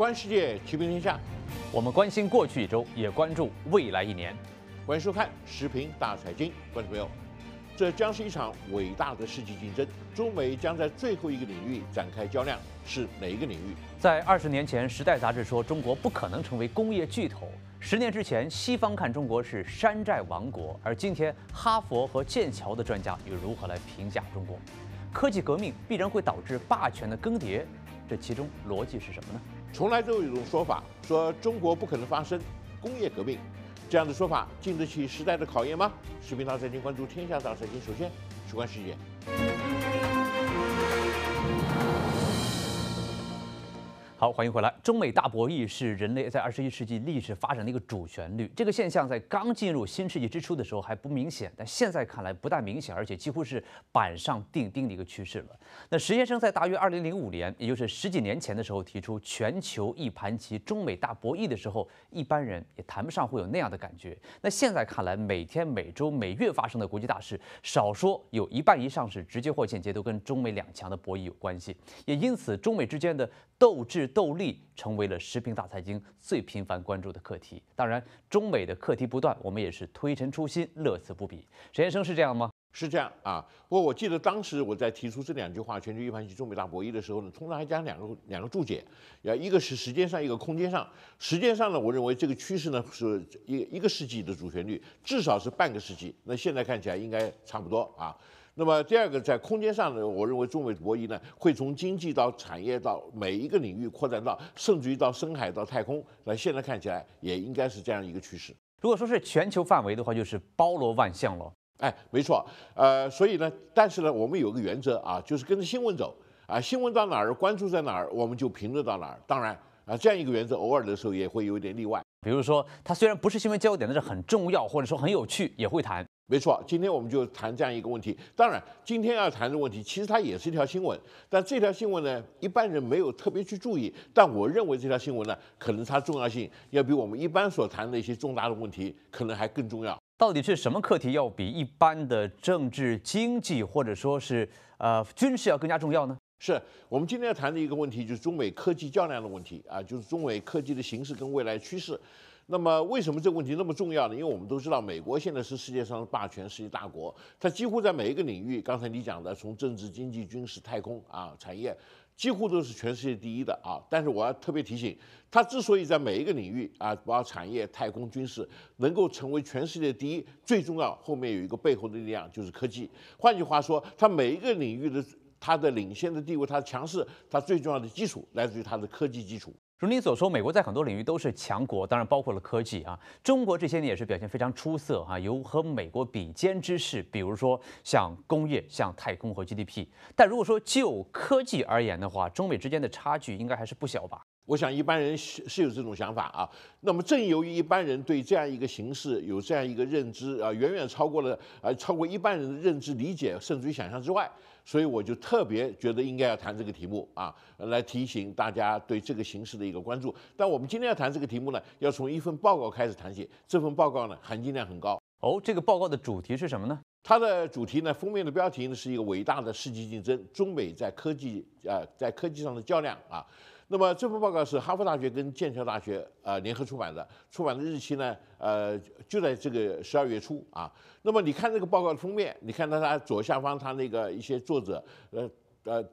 观世界，平天下。我们关心过去一周，也关注未来一年。欢迎收看《时评大财经》，观众朋友。这将是一场伟大的世纪竞争，中美将在最后一个领域展开较量，是哪一个领域？在二十年前，《时代》杂志说中国不可能成为工业巨头；十年之前，西方看中国是山寨王国；而今天，哈佛和剑桥的专家又如何来评价中国？科技革命必然会导致霸权的更迭，这其中逻辑是什么呢？从来都有一种说法，说中国不可能发生工业革命，这样的说法经得起时代的考验吗？视频大财经关注天下大事情，首先事观世界。好，欢迎回来。中美大博弈是人类在二十一世纪历史发展的一个主旋律。这个现象在刚进入新世纪之初的时候还不明显，但现在看来不但明显，而且几乎是板上钉钉的一个趋势了。那石先生在大约二零零五年，也就是十几年前的时候提出全球一盘棋、中美大博弈的时候，一般人也谈不上会有那样的感觉。那现在看来，每天、每周、每月发生的国际大事，少说有一半以上是直接或间接都跟中美两强的博弈有关系。也因此，中美之间的。斗智斗力成为了《时评大财经》最频繁关注的课题。当然，中美的课题不断，我们也是推陈出新，乐此不疲。沈先生是这样吗？是这样啊。不过我记得当时我在提出这两句话“全球一盘棋，中美大博弈”的时候呢，通常还加两个两个注解，要一个是时间上，一个空间上。时间上呢，我认为这个趋势呢是一一个世纪的主旋律，至少是半个世纪。那现在看起来应该差不多啊。那么第二个，在空间上呢，我认为中美博弈呢会从经济到产业到每一个领域扩展到，甚至于到深海到太空。那现在看起来也应该是这样一个趋势。如果说是全球范围的话，就是包罗万象了。哎，没错。呃，所以呢，但是呢，我们有个原则啊，就是跟着新闻走啊，新闻到哪儿，关注在哪儿，我们就评论到哪儿。当然啊，这样一个原则，偶尔的时候也会有一点例外。比如说，它虽然不是新闻焦点，但是很重要，或者说很有趣，也会谈。没错，今天我们就谈这样一个问题。当然，今天要谈的问题其实它也是一条新闻，但这条新闻呢，一般人没有特别去注意。但我认为这条新闻呢，可能它重要性要比我们一般所谈的一些重大的问题可能还更重要。到底是什么课题要比一般的政治、经济或者说是呃军事要更加重要呢？是我们今天要谈的一个问题，就是中美科技较量的问题啊，就是中美科技的形势跟未来趋势。那么为什么这个问题那么重要呢？因为我们都知道，美国现在是世界上的霸权，世界大国，它几乎在每一个领域，刚才你讲的，从政治、经济、军事、太空啊、产业，几乎都是全世界第一的啊。但是我要特别提醒，它之所以在每一个领域啊，包括产业、太空、军事，能够成为全世界第一，最重要后面有一个背后的力量，就是科技。换句话说，它每一个领域的它的领先的地位、它的强势，它最重要的基础来自于它的科技基础。如你所说，美国在很多领域都是强国，当然包括了科技啊。中国这些年也是表现非常出色啊，有和美国比肩之势。比如说像工业、像太空和 GDP。但如果说就科技而言的话，中美之间的差距应该还是不小吧？我想一般人是是有这种想法啊。那么正由于一般人对这样一个形势有这样一个认知啊，远远超过了呃超过一般人的认知理解甚至于想象之外。所以我就特别觉得应该要谈这个题目啊，来提醒大家对这个形势的一个关注。但我们今天要谈这个题目呢，要从一份报告开始谈起。这份报告呢，含金量很高哦。这个报告的主题是什么呢？它的主题呢，封面的标题呢，是一个伟大的世纪竞争，中美在科技呃在科技上的较量啊。那么这份报告是哈佛大学跟剑桥大学呃联合出版的，出版的日期呢，呃，就在这个十二月初啊。那么你看这个报告的封面，你看到它左下方它那个一些作者，呃呃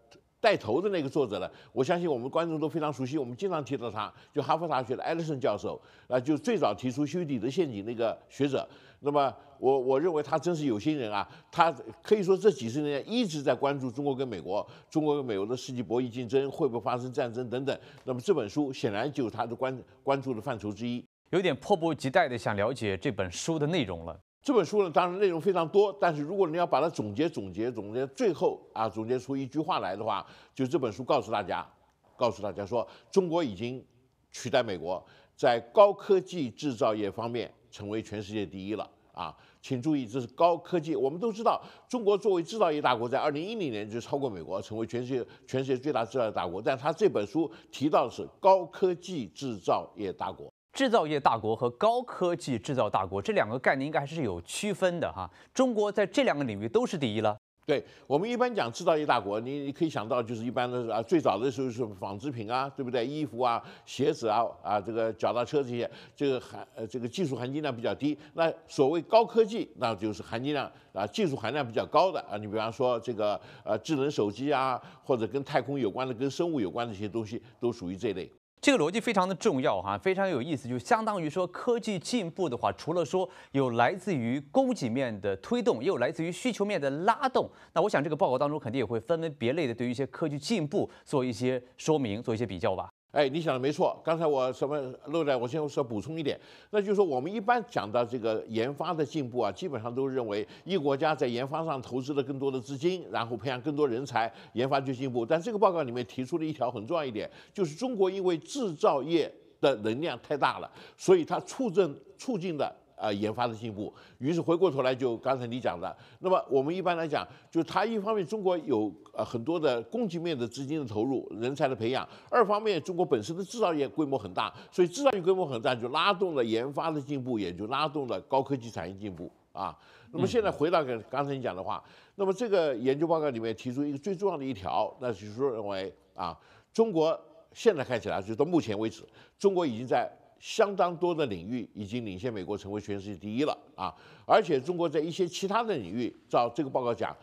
带头的那个作者呢，我相信我们观众都非常熟悉，我们经常提到他就哈佛大学的艾利森教授啊，就最早提出修底的陷阱那个学者。那么，我我认为他真是有心人啊，他可以说这几十年一直在关注中国跟美国、中国跟美国的世纪博弈竞争会不会发生战争等等。那么这本书显然就是他的关关注的范畴之一，有点迫不及待的想了解这本书的内容了。这本书呢，当然内容非常多，但是如果你要把它总结总结总结，最后啊总结出一句话来的话，就这本书告诉大家，告诉大家说，中国已经取代美国在高科技制造业方面。成为全世界第一了啊！请注意，这是高科技。我们都知道，中国作为制造业大国，在二零一零年就超过美国，成为全世界全世界最大制造业大国。但他这本书提到的是高科技制造业大国，制造业大国和高科技制造大国这两个概念应该还是有区分的哈。中国在这两个领域都是第一了。对我们一般讲制造业大国，你你可以想到就是一般的啊，最早的时候是纺织品啊，对不对？衣服啊、鞋子啊、啊这个脚踏车这些，这个含呃这个技术含金量比较低。那所谓高科技，那就是含金量啊技术含量比较高的啊。你比方说这个呃智能手机啊，或者跟太空有关的、跟生物有关的一些东西，都属于这类。这个逻辑非常的重要哈，非常有意思，就相当于说科技进步的话，除了说有来自于供给面的推动，也有来自于需求面的拉动。那我想这个报告当中肯定也会分门别类的，对于一些科技进步做一些说明，做一些比较吧。哎，你想的没错。刚才我什么漏了？我先说补充一点，那就是说我们一般讲到这个研发的进步啊，基本上都认为一国家在研发上投资了更多的资金，然后培养更多人才，研发就进步。但这个报告里面提出了一条很重要一点，就是中国因为制造业的能量太大了，所以它促进促进的。呃研发的进步，于是回过头来就刚才你讲的，那么我们一般来讲，就它一方面中国有呃很多的供给面的资金的投入、人才的培养；二方面中国本身的制造业规模很大，所以制造业规模很大就拉动了研发的进步，也就拉动了高科技产业进步啊。那么现在回到刚才你讲的话，那么这个研究报告里面提出一个最重要的一条，那就是认为啊，中国现在看起来就到目前为止，中国已经在。相当多的领域已经领先美国，成为全世界第一了啊！而且中国在一些其他的领域，照这个报告讲，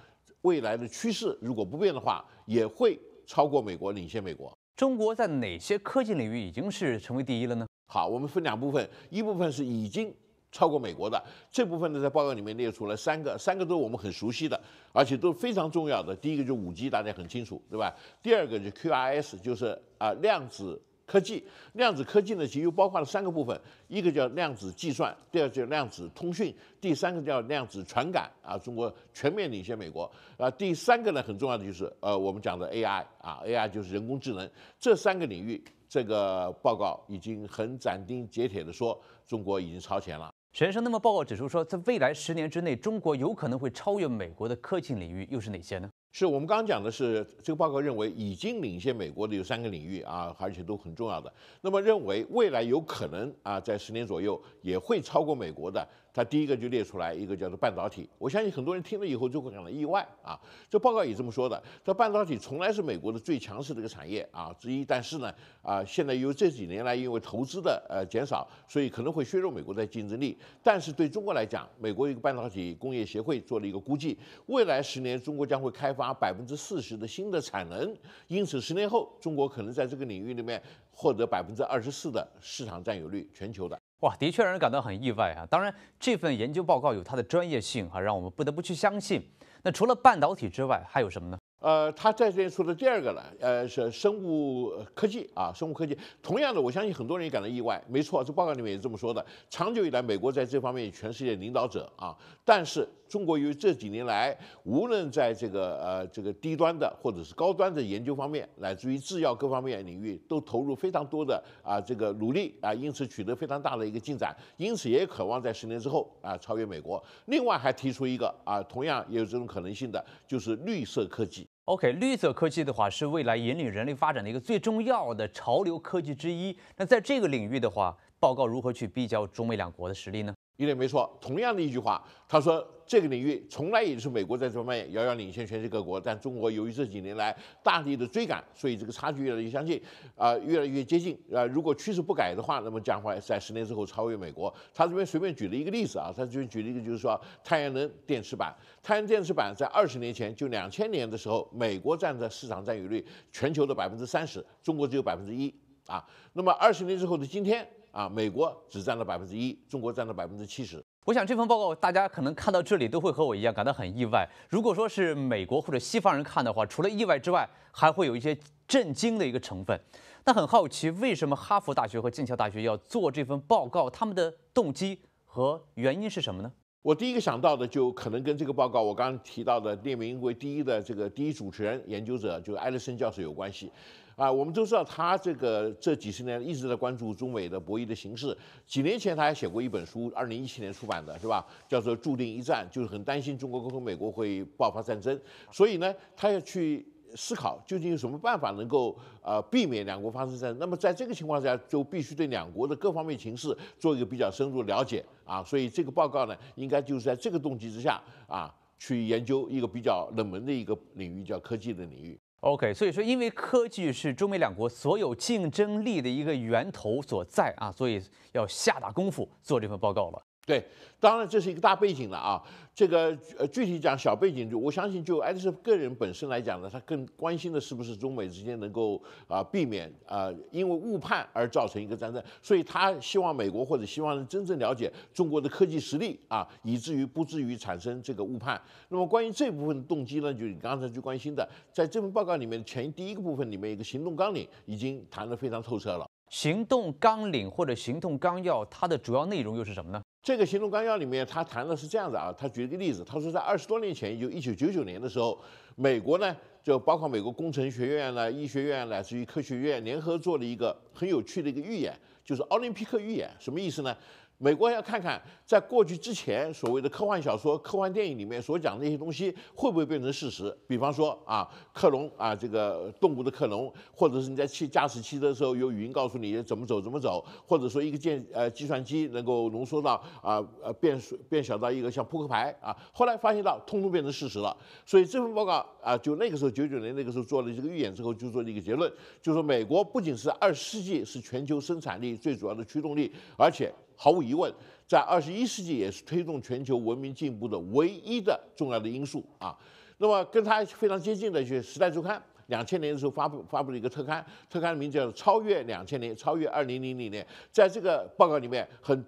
未来的趋势如果不变的话，也会超过美国，领先美国。中国在哪些科技领域已经是成为第一了呢？好，我们分两部分，一部分是已经超过美国的这部分呢，在报告里面列出了三个，三个都是我们很熟悉的，而且都是非常重要的。第一个就是五 G，大家很清楚，对吧？第二个就 QRS，就是啊量子。科技量子科技呢，其实又包括了三个部分，一个叫量子计算，第二叫量子通讯，第三个叫量子传感啊。中国全面领先美国啊。第三个呢，很重要的就是呃，我们讲的 AI 啊，AI 就是人工智能。这三个领域，这个报告已经很斩钉截铁的说，中国已经超前了。沈先生，那么报告指出说，在未来十年之内，中国有可能会超越美国的科技领域，又是哪些呢？是我们刚刚讲的，是这个报告认为已经领先美国的有三个领域啊，而且都很重要的。那么认为未来有可能啊，在十年左右也会超过美国的。它第一个就列出来一个叫做半导体。我相信很多人听了以后就会感到意外啊，这报告也这么说的。它半导体从来是美国的最强势的一个产业啊之一，但是呢啊，现在由这几年来因为投资的呃减少，所以可能会削弱美国的竞争力。但是对中国来讲，美国一个半导体工业协会做了一个估计，未来十年中国将会开发。拿百分之四十的新的产能，因此十年后中国可能在这个领域里面获得百分之二十四的市场占有率，全球的哇，的确让人感到很意外啊！当然这份研究报告有它的专业性啊，让我们不得不去相信。那除了半导体之外，还有什么呢？呃，他在里边说的第二个呢，呃，是生物科技啊，生物科技。同样的，我相信很多人也感到意外。没错，这报告里面也这么说的。长久以来，美国在这方面全世界领导者啊，但是。中国由于这几年来，无论在这个呃这个低端的或者是高端的研究方面，乃至于制药各方面领域，都投入非常多的啊这个努力啊，因此取得非常大的一个进展，因此也渴望在十年之后啊超越美国。另外还提出一个啊同样也有这种可能性的，就是绿色科技。OK，绿色科技的话是未来引领人类发展的一个最重要的潮流科技之一。那在这个领域的话，报告如何去比较中美两国的实力呢？一点没错，同样的一句话，他说这个领域从来也是美国在做方面遥遥领先全球各国。但中国由于这几年来大力的追赶，所以这个差距越来越相近，啊，越来越接近。啊，如果趋势不改的话，那么将会在十年之后超越美国。他这边随便举了一个例子啊，他这边举了一个，就是说太阳能电池板。太阳能电池板在二十年前，就两千年的时候，美国占的市场占有率全球的百分之三十，中国只有百分之一。啊，那么二十年之后的今天。啊，美国只占了百分之一，中国占了百分之七十。我想这份报告大家可能看到这里都会和我一样感到很意外。如果说是美国或者西方人看的话，除了意外之外，还会有一些震惊的一个成分。那很好奇，为什么哈佛大学和剑桥大学要做这份报告？他们的动机和原因是什么呢？我第一个想到的就可能跟这个报告，我刚刚提到的列为第一的这个第一主持人研究者，就是埃利森教授有关系。啊，我们都知道他这个这几十年一直在关注中美的博弈的形式。几年前他还写过一本书，二零一七年出版的，是吧？叫做《注定一战》，就是很担心中国跟美国会爆发战争，所以呢，他要去思考究竟有什么办法能够呃避免两国发生战争。那么在这个情况下，就必须对两国的各方面形势做一个比较深入的了解啊。所以这个报告呢，应该就是在这个动机之下啊，去研究一个比较冷门的一个领域，叫科技的领域。O.K.，所以说，因为科技是中美两国所有竞争力的一个源头所在啊，所以要下大功夫做这份报告了。对，当然这是一个大背景了啊。这个呃，具体讲小背景，就我相信就艾迪斯个人本身来讲呢，他更关心的是不是中美之间能够啊避免啊因为误判而造成一个战争，所以他希望美国或者希望能真正了解中国的科技实力啊，以至于不至于产生这个误判。那么关于这部分动机呢，就是你刚才最关心的，在这份报告里面前第一个部分里面一个行动纲领已经谈得非常透彻了。行动纲领或者行动纲要，它的主要内容又是什么呢？这个行动纲要里面，他谈的是这样子啊，他举一个例子，他说在二十多年前，就一九九九年的时候，美国呢，就包括美国工程学院呢、医学院，乃至于科学院，联合做了一个很有趣的一个预演，就是奥林匹克预演，什么意思呢？美国要看看，在过去之前所谓的科幻小说、科幻电影里面所讲的那些东西，会不会变成事实？比方说啊，克隆啊，这个动物的克隆，或者是你在汽驾驶汽车的时候，有语音告诉你怎么走怎么走，或者说一个电呃计算机能够浓缩到啊呃变变小到一个像扑克牌啊，后来发现到通通变成事实了。所以这份报告啊，就那个时候九九年那个时候做了这个预演之后，就做了一个结论，就说美国不仅是二十世纪是全球生产力最主要的驱动力，而且。毫无疑问，在二十一世纪也是推动全球文明进步的唯一的重要的因素啊。那么跟它非常接近的就是《时代周刊》，两千年的时候发布发布了一个特刊，特刊的名字叫《超越两千年，超越二零零零年》。在这个报告里面，很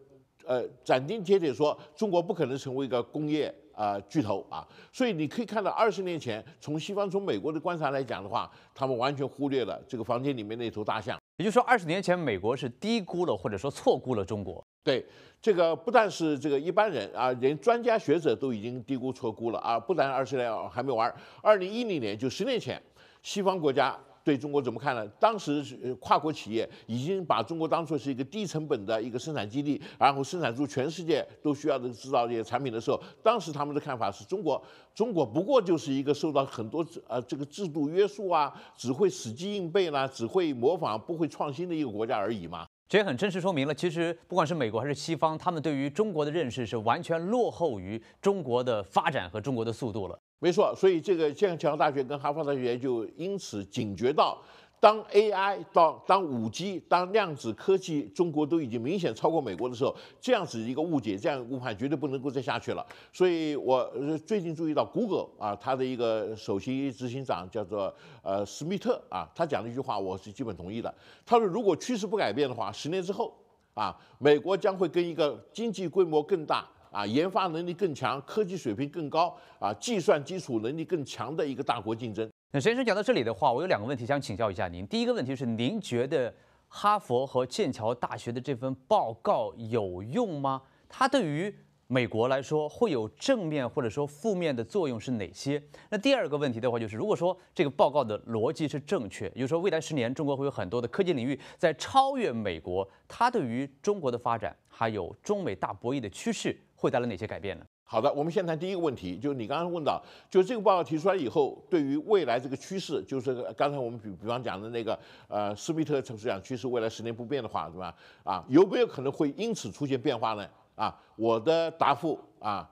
呃斩钉截铁说，中国不可能成为一个工业啊巨头啊。所以你可以看到，二十年前从西方从美国的观察来讲的话，他们完全忽略了这个房间里面那头大象。也就是说，二十年前美国是低估了或者说错估了中国。对，这个不但是这个一般人啊，连专家学者都已经低估错估了啊！不然二十年还没玩。二零一零年就十年前，西方国家对中国怎么看呢？当时跨国企业已经把中国当作是一个低成本的一个生产基地，然后生产出全世界都需要的制造业产品的时候，当时他们的看法是中国，中国不过就是一个受到很多呃这个制度约束啊，只会死记硬背啦，只会模仿不会创新的一个国家而已嘛。这也很真实说明了，其实不管是美国还是西方，他们对于中国的认识是完全落后于中国的发展和中国的速度了。没错，所以这个剑桥大学跟哈佛大学就因此警觉到。当 AI 到当 5G 当量子科技，中国都已经明显超过美国的时候，这样子一个误解，这样误判绝对不能够再下去了。所以我最近注意到 Google 啊，它的一个首席执行长叫做呃史密特啊，他讲了一句话，我是基本同意的。他说如果趋势不改变的话，十年之后啊，美国将会跟一个经济规模更大啊、研发能力更强、科技水平更高啊、计算基础能力更强的一个大国竞争。那先生讲到这里的话，我有两个问题想请教一下您。第一个问题是，您觉得哈佛和剑桥大学的这份报告有用吗？它对于美国来说会有正面或者说负面的作用是哪些？那第二个问题的话，就是如果说这个报告的逻辑是正确，比如说未来十年中国会有很多的科技领域在超越美国，它对于中国的发展还有中美大博弈的趋势会带来哪些改变呢？好的，我们先谈第一个问题，就是你刚刚问到，就这个报告提出来以后，对于未来这个趋势，就是刚才我们比比方讲的那个，呃，斯密特城市讲趋势未来十年不变的话，对吧？啊，有没有可能会因此出现变化呢？啊，我的答复啊，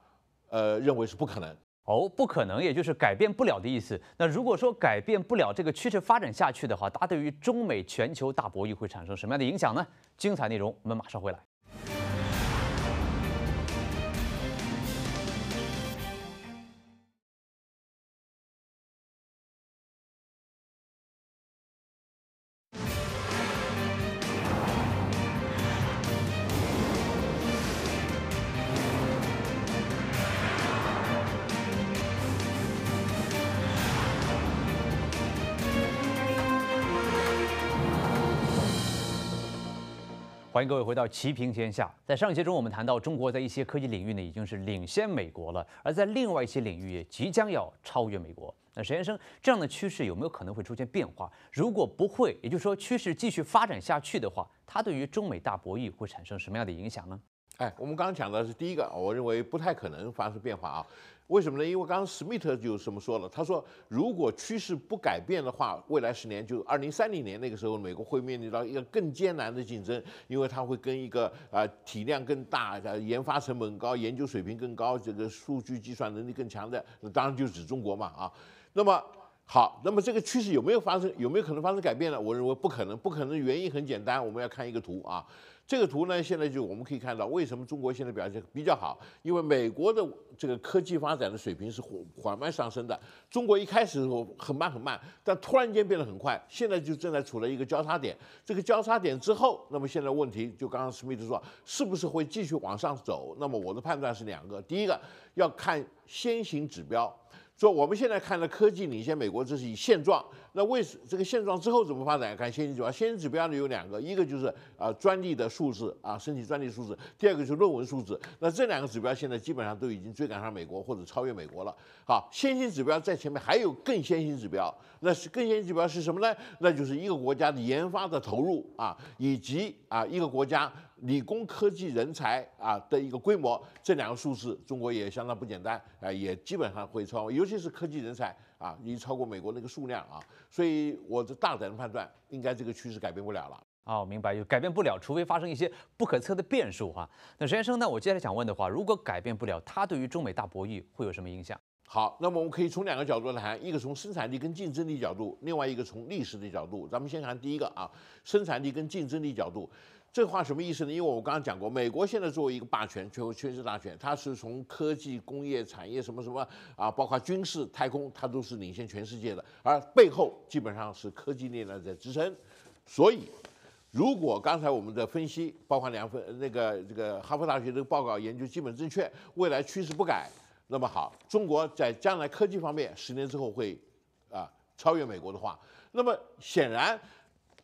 呃，认为是不可能。哦，不可能，也就是改变不了的意思。那如果说改变不了这个趋势发展下去的话，它对于中美全球大博弈会产生什么样的影响呢？精彩内容我们马上回来。欢迎各位回到齐平天下。在上一期中，我们谈到中国在一些科技领域呢，已经是领先美国了；而在另外一些领域，也即将要超越美国。那沈先生，这样的趋势有没有可能会出现变化？如果不会，也就是说趋势继续发展下去的话，它对于中美大博弈会产生什么样的影响呢？哎，我们刚刚讲的是第一个，我认为不太可能发生变化啊。为什么呢？因为刚刚史密特就这么说了，他说如果趋势不改变的话，未来十年就二零三零年那个时候，美国会面临到一个更艰难的竞争，因为它会跟一个啊体量更大、研发成本高、研究水平更高、这个数据计算能力更强的，当然就指中国嘛啊，那么。好，那么这个趋势有没有发生？有没有可能发生改变呢？我认为不可能，不可能。原因很简单，我们要看一个图啊。这个图呢，现在就我们可以看到，为什么中国现在表现比较好？因为美国的这个科技发展的水平是缓缓慢上升的，中国一开始很慢很慢，但突然间变得很快。现在就正在处在一个交叉点，这个交叉点之后，那么现在问题就刚刚史密斯说，是不是会继续往上走？那么我的判断是两个，第一个要看先行指标。说我们现在看的科技领先美国，这是以现状。那为什这个现状之后怎么发展？看先行指标。先行指标呢有两个，一个就是啊专利的数字啊，申请专利数字；第二个是论文数字。那这两个指标现在基本上都已经追赶上美国或者超越美国了。好，先行指标在前面还有更先行指标。那是更先进指标是什么呢？那就是一个国家的研发的投入啊，以及啊一个国家理工科技人才啊的一个规模，这两个数字，中国也相当不简单，啊，也基本上会超尤其是科技人才啊，已经超过美国那个数量啊，所以我就大胆的判断，应该这个趋势改变不了了。哦，明白，就改变不了，除非发生一些不可测的变数哈。那石先生，那我接下来想问的话，如果改变不了，它对于中美大博弈会有什么影响？好，那么我们可以从两个角度来谈，一个从生产力跟竞争力角度，另外一个从历史的角度。咱们先谈第一个啊，生产力跟竞争力角度，这话什么意思呢？因为我刚刚讲过，美国现在作为一个霸权、全球军事大权，它是从科技、工业、产业什么什么啊，包括军事、太空，它都是领先全世界的，而背后基本上是科技力量在支撑。所以，如果刚才我们的分析，包括两份那个这个哈佛大学这个报告研究基本正确，未来趋势不改。那么好，中国在将来科技方面十年之后会啊超越美国的话，那么显然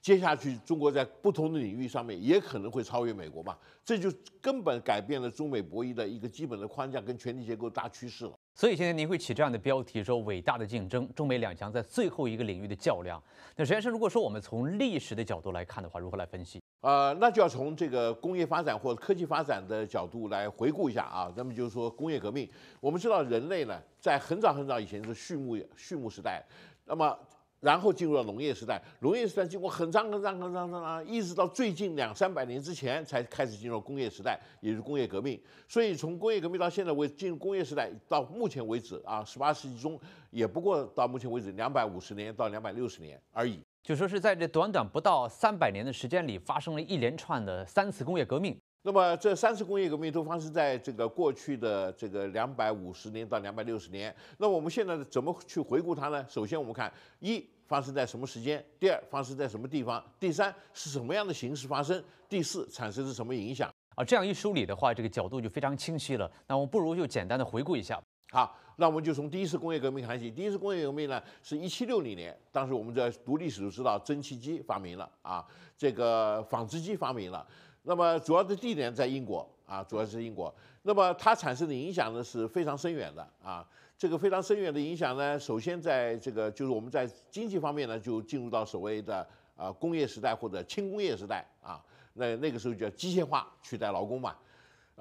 接下去中国在不同的领域上面也可能会超越美国嘛，这就根本改变了中美博弈的一个基本的框架跟权力结构大趋势了。所以现在您会起这样的标题说“伟大的竞争”，中美两强在最后一个领域的较量。那实验室如果说我们从历史的角度来看的话，如何来分析？呃，那就要从这个工业发展或科技发展的角度来回顾一下啊。那么就是说，工业革命，我们知道人类呢，在很早很早以前是畜牧畜牧时代，那么然后进入了农业时代，农业时代经过很长很长很长，一直到最近两三百年之前才开始进入工业时代，也就是工业革命。所以从工业革命到现在为进入工业时代到目前为止啊，十八世纪中也不过到目前为止两百五十年到两百六十年而已。就说是在这短短不到三百年的时间里，发生了一连串的三次工业革命。那么这三次工业革命都发生在这个过去的这个两百五十年到两百六十年。那我们现在怎么去回顾它呢？首先我们看一发生在什么时间，第二发生在什么地方，第三是什么样的形式发生，第四产生了什么影响。啊，这样一梳理的话，这个角度就非常清晰了。那我不如就简单的回顾一下。好，那我们就从第一次工业革命谈起。第一次工业革命呢，是一七六零年，当时我们在读历史就知道蒸汽机发明了啊，这个纺织机发明了。那么主要的地点在英国啊，主要是英国。那么它产生的影响呢是非常深远的啊，这个非常深远的影响呢，首先在这个就是我们在经济方面呢就进入到所谓的啊工业时代或者轻工业时代啊，那那个时候叫机械化取代劳工嘛。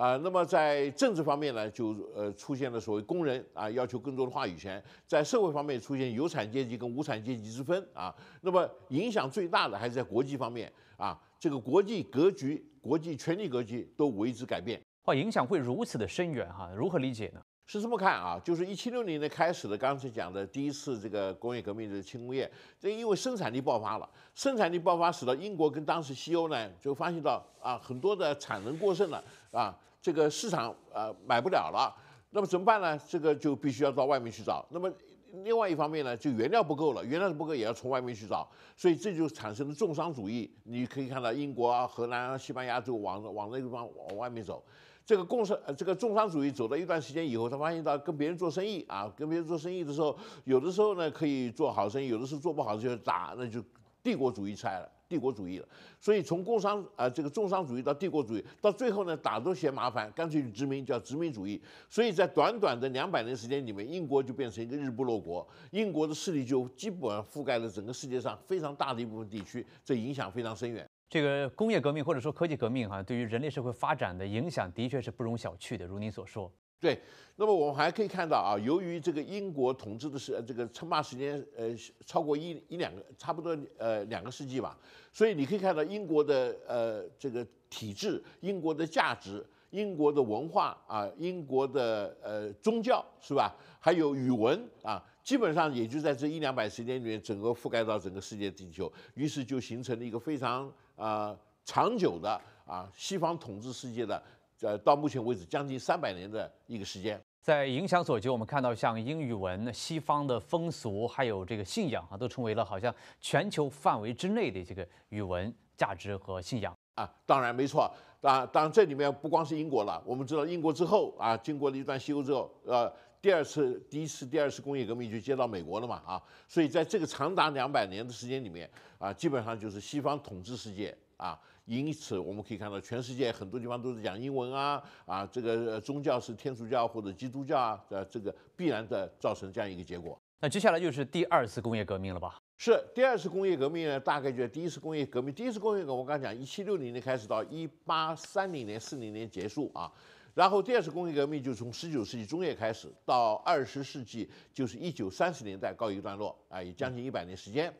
啊，那么在政治方面呢，就呃出现了所谓工人啊要求更多的话语权，在社会方面出现有产阶级跟无产阶级之分啊。那么影响最大的还是在国际方面啊，这个国际格局、国际权力格局都为之改变。哇，影响会如此的深远哈？如何理解呢？是这么看啊，就是一七六年开始的，刚才讲的第一次这个工业革命的轻工业，这因为生产力爆发了，生产力爆发使得英国跟当时西欧呢就发现到啊很多的产能过剩了啊。这个市场啊买不了了，那么怎么办呢？这个就必须要到外面去找。那么另外一方面呢，就原料不够了，原料不够也要从外面去找。所以这就产生了重商主义。你可以看到英国啊、荷兰啊、西班牙就往往那个地方往外面走。这个共商，这个重商主义走到一段时间以后，他发现到跟别人做生意啊，跟别人做生意的时候，有的时候呢可以做好生意，有的时候做不好就打，那就帝国主义拆了。帝国主义了，所以从工商啊这个重商主义到帝国主义，到最后呢打都嫌麻烦，干脆殖民叫殖民主义。所以在短短的两百年时间里面，英国就变成一个日不落国，英国的势力就基本上覆盖了整个世界上非常大的一部分地区，这影响非常深远。这个工业革命或者说科技革命哈，对于人类社会发展的影响的确是不容小觑的，如您所说。对，那么我们还可以看到啊，由于这个英国统治的时，这个称霸时间，呃，超过一一两个，差不多呃两个世纪吧，所以你可以看到英国的呃这个体制、英国的价值、英国的文化啊、英国的呃宗教是吧，还有语文啊，基本上也就在这一两百时间里面，整个覆盖到整个世界地球，于是就形成了一个非常啊长久的啊西方统治世界的。呃，到目前为止将近三百年的一个时间，在影响所及，我们看到像英语文、西方的风俗，还有这个信仰啊，都成为了好像全球范围之内的这个语文价值和信仰啊。当然没错，当然当然这里面不光是英国了。我们知道英国之后啊，经过了一段西欧之后，呃，第二次、第一次、第二次工业革命就接到美国了嘛啊。所以在这个长达两百年的时间里面啊，基本上就是西方统治世界啊。因此，我们可以看到，全世界很多地方都是讲英文啊，啊，这个宗教是天主教或者基督教啊，呃，这个必然的造成这样一个结果。那接下来就是第二次工业革命了吧？是第二次工业革命呢，大概就在第一次工业革命。第一次工业革，我刚才讲一七六零年开始到一八三零年四零年结束啊，然后第二次工业革命就从十九世纪中叶开始到二十世纪，就是一九三十年代告一段落啊，也将近一百年时间。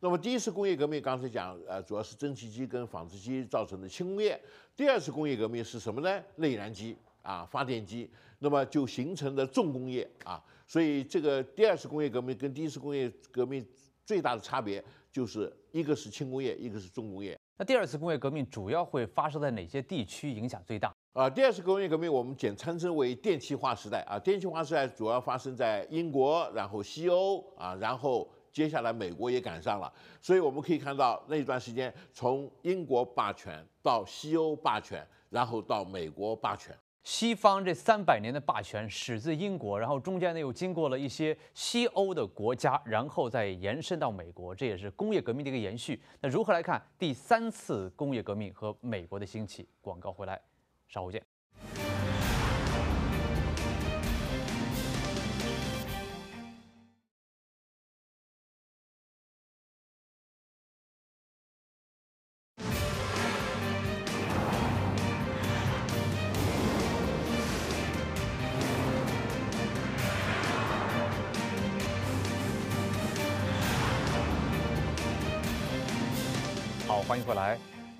那么第一次工业革命刚才讲，呃，主要是蒸汽机跟纺织机造成的轻工业。第二次工业革命是什么呢？内燃机啊，发电机，那么就形成的重工业啊。所以这个第二次工业革命跟第一次工业革命最大的差别就是一个是轻工业，一个是重工业。那第二次工业革命主要会发生在哪些地区？影响最大？啊，第二次工业革命我们简称为电气化时代啊。电气化时代主要发生在英国，然后西欧啊，然后。接下来美国也赶上了，所以我们可以看到那一段时间，从英国霸权到西欧霸权，然后到美国霸权，西方这三百年的霸权始自英国，然后中间呢又经过了一些西欧的国家，然后再延伸到美国，这也是工业革命的一个延续。那如何来看第三次工业革命和美国的兴起？广告回来，稍后见。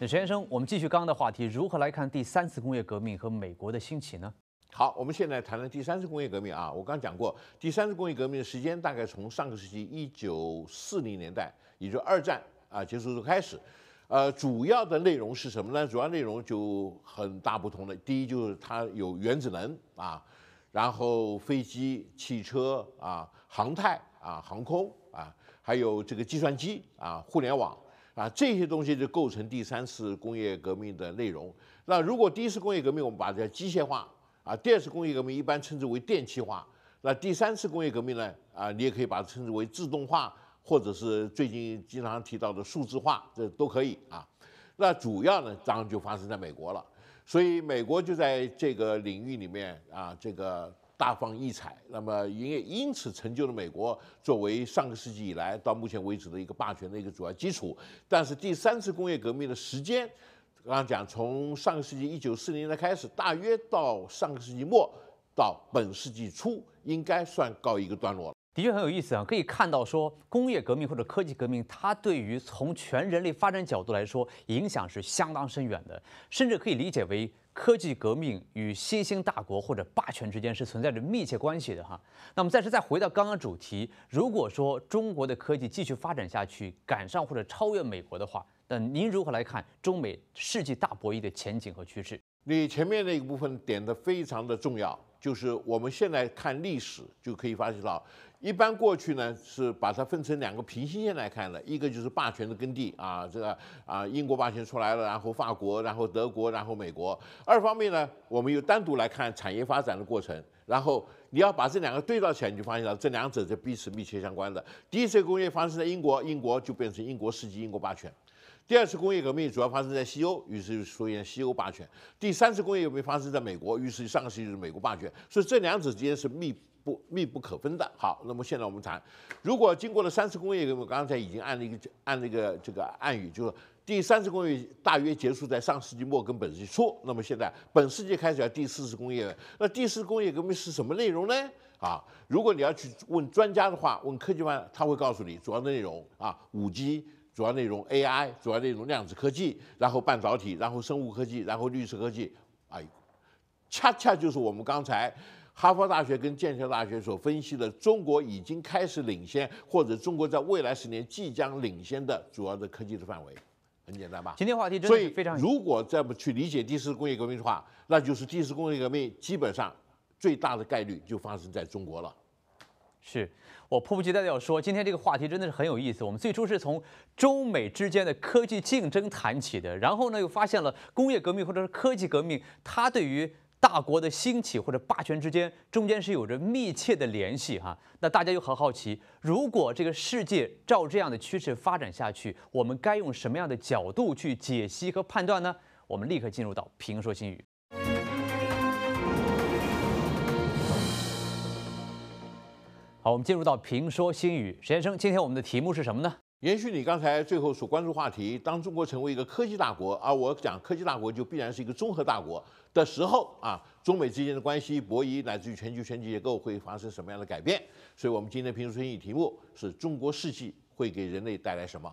那陈先生，我们继续刚刚的话题，如何来看第三次工业革命和美国的兴起呢？好，我们现在谈谈第三次工业革命啊，我刚讲过，第三次工业革命的时间大概从上个世纪一九四零年代，也就二战啊结束时候开始，呃，主要的内容是什么呢？主要内容就很大不同的。第一就是它有原子能啊，然后飞机、汽车啊、航太啊、航空啊，还有这个计算机啊、互联网。啊，这些东西就构成第三次工业革命的内容。那如果第一次工业革命，我们把它叫机械化啊；第二次工业革命一般称之为电气化。那第三次工业革命呢？啊，你也可以把它称之为自动化，或者是最近经常提到的数字化，这都可以啊。那主要呢，当然就发生在美国了。所以美国就在这个领域里面啊，这个。大放异彩，那么也因此成就了美国作为上个世纪以来到目前为止的一个霸权的一个主要基础。但是第三次工业革命的时间，刚刚讲从上个世纪一九四零年代开始，大约到上个世纪末，到本世纪初应该算告一个段落。的确很有意思啊，可以看到说工业革命或者科技革命，它对于从全人类发展角度来说，影响是相当深远的，甚至可以理解为科技革命与新兴大国或者霸权之间是存在着密切关系的哈。那么，再次再回到刚刚主题，如果说中国的科技继续发展下去，赶上或者超越美国的话，那您如何来看中美世纪大博弈的前景和趋势？你前面那一部分点的非常的重要，就是我们现在看历史就可以发现到。一般过去呢是把它分成两个平行线来看的，一个就是霸权的耕地啊，这个啊英国霸权出来了，然后法国，然后德国，然后美国。二方面呢，我们又单独来看产业发展的过程。然后你要把这两个对照起来，你就发现了这两者是彼此密切相关。的第一次工业发生在英国，英国就变成英国世纪、英国霸权；第二次工业革命主要发生在西欧，于是就出现西欧霸权；第三次工业革命发生在美国，于是上个世纪是美国霸权。所以这两者之间是密。密不可分的。好，那么现在我们谈，如果经过了三次工业革命，刚才已经按了一个按一个这个暗语，就是第三次工业大约结束在上世纪末跟本世纪初。那么现在本世纪开始要第四次工业，那第四工业革命是什么内容呢？啊，如果你要去问专家的话，问科技范，他会告诉你主要的内容啊，五 G 主要内容，AI 主要内容，量子科技，然后半导体，然后生物科技，然后绿色科技，哎，恰恰就是我们刚才。哈佛大学跟剑桥大学所分析的，中国已经开始领先，或者中国在未来十年即将领先的主要的科技的范围，很简单吧？今天话题真的非常。如果这么去理解第四工业革命的话，那就是第四工业革命基本上最大的概率就发生在中国了。是我迫不及待要说，今天这个话题真的是很有意思。我们最初是从中美之间的科技竞争谈起的，然后呢又发现了工业革命或者是科技革命，它对于。大国的兴起或者霸权之间，中间是有着密切的联系哈。那大家又很好奇，如果这个世界照这样的趋势发展下去，我们该用什么样的角度去解析和判断呢？我们立刻进入到评说新语。好，我们进入到评说新语。沈先生，今天我们的题目是什么呢？延续你刚才最后所关注话题，当中国成为一个科技大国而我讲科技大国就必然是一个综合大国的时候啊，中美之间的关系博弈，乃至于全球全球结构会发生什么样的改变？所以，我们今天评书春雨题目是中国世纪会给人类带来什么？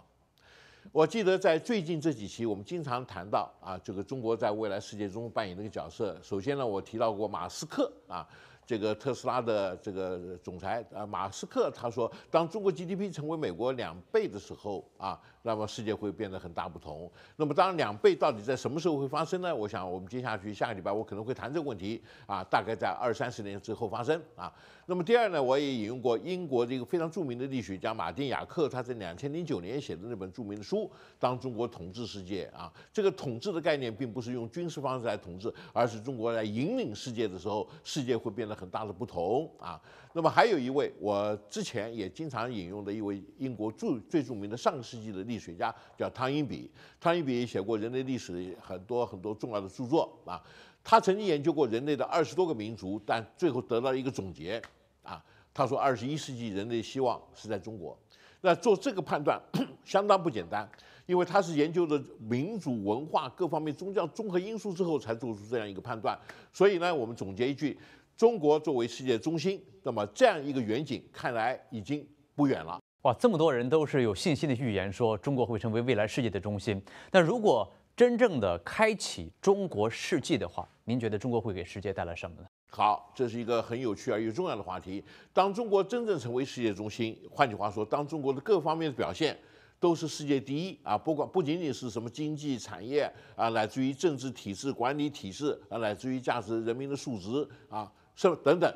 我记得在最近这几期，我们经常谈到啊，这个中国在未来世界中扮演那个角色。首先呢，我提到过马斯克啊。这个特斯拉的这个总裁啊，马斯克他说，当中国 GDP 成为美国两倍的时候啊，那么世界会变得很大不同。那么当两倍到底在什么时候会发生呢？我想我们接下去下个礼拜我可能会谈这个问题啊，大概在二三十年之后发生啊。那么第二呢，我也引用过英国这个非常著名的历史家马丁·雅克他在两千零九年写的那本著名的书《当中国统治世界》啊，这个统治的概念并不是用军事方式来统治，而是中国来引领世界的时候，世界会变得。很大的不同啊。那么还有一位，我之前也经常引用的一位英国著最著名的上个世纪的历史学家叫汤因比，汤因比也写过人类历史很多很多重要的著作啊。他曾经研究过人类的二十多个民族，但最后得到一个总结啊，他说二十一世纪人类希望是在中国。那做这个判断 相当不简单，因为他是研究的民族文化各方面宗教综合因素之后才做出这样一个判断。所以呢，我们总结一句。中国作为世界中心，那么这样一个远景看来已经不远了。哇，这么多人都是有信心的预言说中国会成为未来世界的中心。那如果真正的开启中国世纪的话，您觉得中国会给世界带来什么呢？好，这是一个很有趣而又重要的话题。当中国真正成为世界中心，换句话说，当中国的各方面的表现都是世界第一啊，不管不仅仅是什么经济产业啊，乃至于政治体制、管理体制啊，乃至于价值、人民的数值啊。是，等等，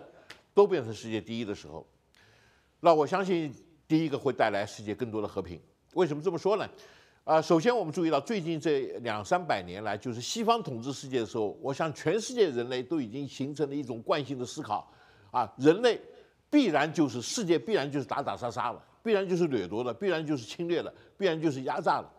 都变成世界第一的时候，那我相信第一个会带来世界更多的和平。为什么这么说呢？啊，首先我们注意到最近这两三百年来，就是西方统治世界的时候，我想全世界人类都已经形成了一种惯性的思考：啊，人类必然就是世界必然就是打打杀杀了，必然就是掠夺了，必然就是侵略了，必然就是压榨了。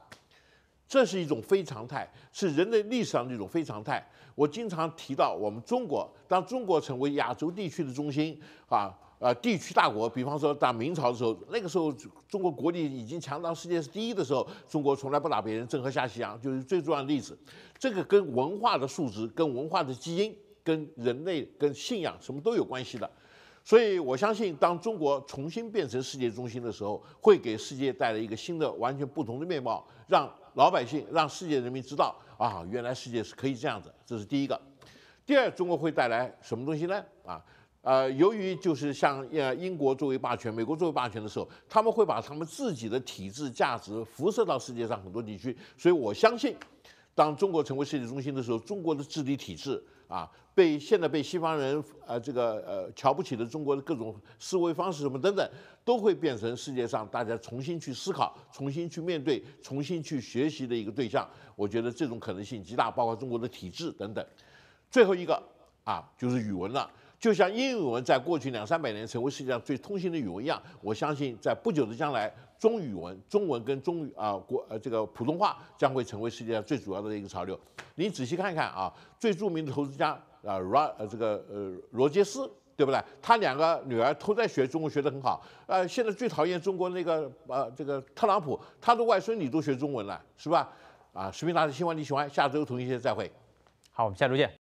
这是一种非常态，是人类历史上的一种非常态。我经常提到，我们中国当中国成为亚洲地区的中心啊，呃，地区大国。比方说，打明朝的时候，那个时候中国国力已经强到世界是第一的时候，中国从来不打别人，郑和下西洋就是最重要的例子。这个跟文化的素质、跟文化的基因、跟人类、跟信仰什么都有关系的。所以我相信，当中国重新变成世界中心的时候，会给世界带来一个新的完全不同的面貌，让。老百姓让世界人民知道啊，原来世界是可以这样子，这是第一个。第二，中国会带来什么东西呢？啊，呃，由于就是像呃英国作为霸权、美国作为霸权的时候，他们会把他们自己的体制价值辐射到世界上很多地区，所以我相信，当中国成为世界中心的时候，中国的治理体制啊。被现在被西方人呃这个呃瞧不起的中国的各种思维方式什么等等，都会变成世界上大家重新去思考、重新去面对、重新去学习的一个对象。我觉得这种可能性极大，包括中国的体制等等。最后一个啊，就是语文了。就像英语文在过去两三百年成为世界上最通行的语文一样，我相信在不久的将来，中语文、中文跟中语啊国呃这个普通话将会成为世界上最主要的一个潮流。你仔细看看啊，最著名的投资家。啊，罗这个呃罗杰斯对不对？他两个女儿都在学中文，学得很好。呃，现在最讨厌中国那个呃这个特朗普，他的外孙女都学中文了，是吧？啊，视频大希望你喜欢？下周同一时间再会。好，我们下周见。